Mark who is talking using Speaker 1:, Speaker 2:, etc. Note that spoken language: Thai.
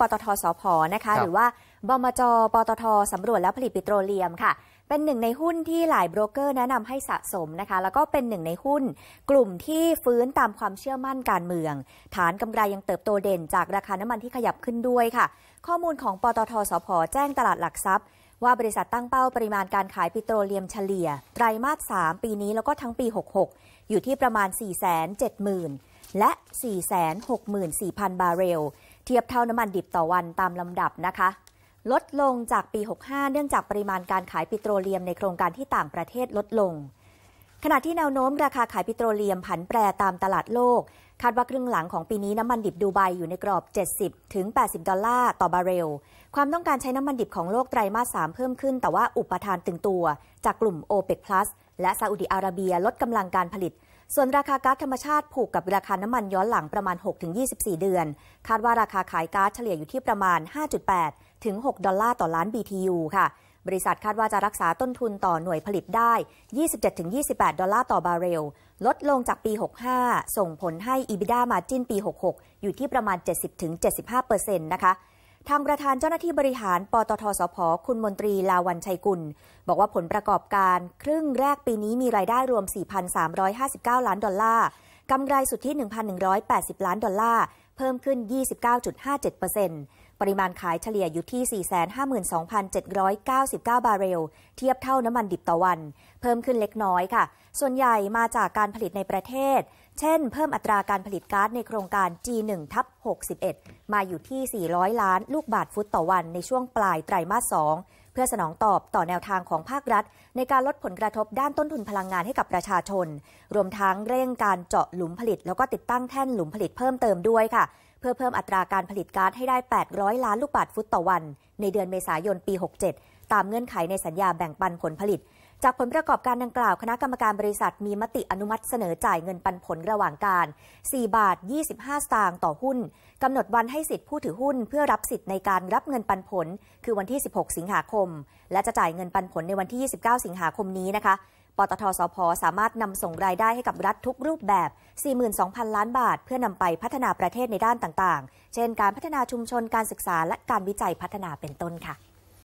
Speaker 1: ปตทสพนะคะหรือว่า บมจ ปตทสำรวจและผลิตปิโตรเลียมค่ะ เป็นหนึ่งในหุ้นที่หลายโบรกเกอร์แนะนำให้สะสมนะคะ แล้วก็เป็นหนึ่งในหุ้นกลุ่มที่ฟื้นตามความเชื่อมั่นการเมือง ฐานกำไรยังเติบโตเด่นจากราคาน้ำมันที่ขยับขึ้นด้วยค่ะ ข้อมูลของปตทสพแจ้งตลาดหลักทรัพย์ว่าบริษัทตั้งเป้าปริมาณการขายปิโตรเลียมเฉลี่ย ไตรมาส3ปีนี้แล้วก็ทั้งปี66อยู่ที่ประมาณ4 7 0 0 0 0และ 464,000 บาร์เรล เทียบเท่าน้ำมันดิบต่อวันตามลำดับนะคะ ลดลงจากปี 65 เนื่องจากปริมาณการขายปิโตรเลียมในโครงการที่ต่างประเทศลดลง ขณะที่แนวโน้มราคาขายปิโตรเลียมผันแปรตามตลาดโลก คาดว่าครึ่งหลังของปีนี้ น้ำมันดิบดูไบอยู่ในกรอบ 70 ถึง 80 ดอลลาร์ต่อบาร์เรล ความต้องการใช้น้ำมันดิบของโลกไตรมาส3เพิ่มขึ้นแต่ว่าอุปทานตึงตัว จากกลุ่ม OPEC Plus และซาอุดิอาระเบียลดกำลังการผลิตส่วนราคาก๊าซธรรมชาติผูกกับราคาน้ำมันย้อนหลังประมาณ 6-24 เดือน คาดว่าราคาขายก๊าซเฉลี่ยอยู่ที่ประมาณ 5.8 ถึง 6 ดอลลาร์ต่อล้าน BTU ค่ะ บริษัทคาดว่าจะรักษาต้นทุนต่อหน่วยผลิตได้ 27-28 ดอลลาร์ต่อบาร์เรล ลดลงจากปี 65 ส่งผลให้ EBITDA Margin ปี 66 อยู่ที่ประมาณ 70-75%นะคะทางประธานเจ้าหน้าที่บริหาร ปตทสพคุณมนตรี ลาวันชัยกุล บอกว่าผลประกอบการครึ่งแรกปีนี้มีรายได้รวม 4,359 ล้านดอลลาร์ กำไรสุทธิ1,180 ล้านดอลลาร์ เพิ่มขึ้น 29.57%ปริมาณขายเฉลี่ยอยู่ที่ 452,799 บาร์เรล เทียบเท่าน้ำมันดิบต่อวัน เพิ่มขึ้นเล็กน้อยค่ะ ส่วนใหญ่มาจากการผลิตในประเทศเช่น เพิ่มอัตราการผลิตก๊าซในโครงการ G1 ทับ61มาอยู่ที่ 400 ล้านลูกบาทฟุตต่อวันในช่วงปลายไตรมาส 2 เพื่อสนองตอบต่อแนวทางของภาครัฐ ในการลดผลกระทบด้านต้นทุนพลังงานให้กับประชาชน รวมทั้งเร่งการเจาะหลุมผลิต แล้วก็ติดตั้งแท่นหลุมผลิตเพิ่มเติมด้วยค่ะ เพื่อเพิ่มอัตราการผลิตก๊าซให้ได้800ล้านลูกบาทฟุตต่อวันในเดือนเมษายนปี67ตามเงื่อนไขในสัญญาแบ่งปันผลผลิตจากผลประกอบการดังกล่าวคณะกรรมการบริษัทมีมติอนุมัติเสนอจ่ายเงินปันผลระหว่างการ 4 บาท 25สตางค์ต่อหุ้น กำหนดวันให้สิทธิผู้ถือหุ้นเพื่อรับสิทธิในการรับเงินปันผล คือวันที่ 16 สิงหาคม และจะจ่ายเงินปันผลในวันที่ 29 สิงหาคมนี้นะคะ ปตทสพสามารถนำส่งรายได้ให้กับรัฐทุกรูปแบบ 42,000 ล้านบาทเพื่อนำไปพัฒนาประเทศในด้านต่างๆ เช่น การพัฒนาชุมชนการศึกษาและการวิจัยพัฒนาเป็นต้นค่ะ